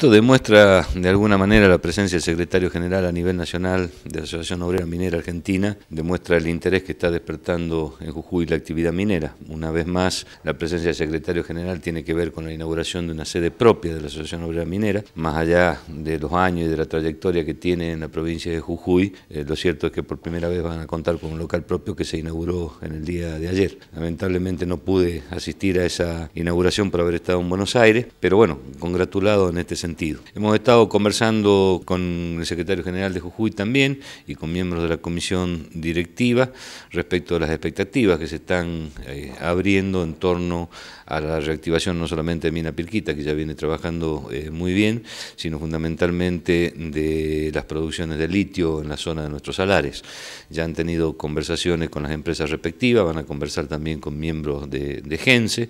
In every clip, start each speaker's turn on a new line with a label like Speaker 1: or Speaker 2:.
Speaker 1: Esto demuestra de alguna manera la presencia del secretario general a nivel nacional de la Asociación Obrera Minera Argentina, demuestra el interés que está despertando en Jujuy la actividad minera. Una vez más, la presencia del secretario general tiene que ver con la inauguración de una sede propia de la Asociación Obrera Minera, más allá de los años y de la trayectoria que tiene en la provincia de Jujuy, eh, lo cierto es que por primera vez van a contar con un local propio que se inauguró en el día de ayer. Lamentablemente no pude asistir a esa inauguración por haber estado en Buenos Aires, pero bueno, congratulado en este sentido Hemos estado conversando con el secretario general de Jujuy también y con miembros de la comisión directiva respecto a las expectativas que se están eh, abriendo en torno a la reactivación no solamente de Mina Pirquita, que ya viene trabajando eh, muy bien, sino fundamentalmente de las producciones de litio en la zona de nuestros salares. Ya han tenido conversaciones con las empresas respectivas, van a conversar también con miembros de, de GENSE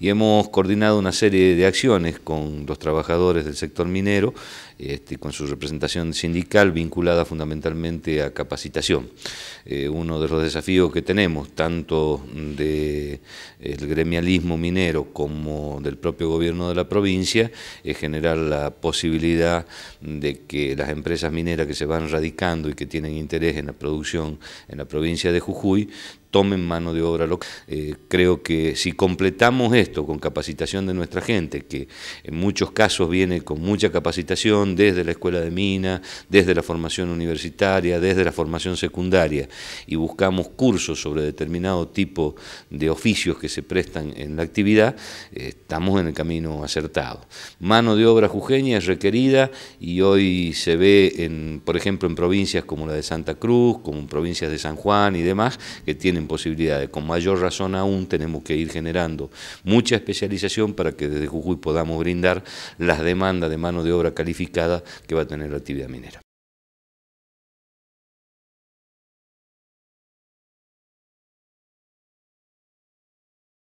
Speaker 1: y hemos coordinado una serie de acciones con los trabajadores de del sector minero, este, con su representación sindical vinculada fundamentalmente a capacitación. Eh, uno de los desafíos que tenemos, tanto del eh, gremialismo minero como del propio gobierno de la provincia, es generar la posibilidad de que las empresas mineras que se van radicando y que tienen interés en la producción en la provincia de Jujuy tomen mano de obra local. Eh, creo que si completamos esto con capacitación de nuestra gente, que en muchos casos viene con mucha capacitación desde la escuela de mina, desde la formación universitaria, desde la formación secundaria, y buscamos cursos sobre determinado tipo de oficios que se prestan en la actividad, eh, estamos en el camino acertado. Mano de obra jujeña es requerida y hoy se ve, en, por ejemplo, en provincias como la de Santa Cruz, como provincias de San Juan y demás, que tienen posibilidades. Con mayor razón aún tenemos que ir generando mucha especialización para que desde Jujuy podamos brindar las demandas de mano de obra calificada que va a tener la actividad minera.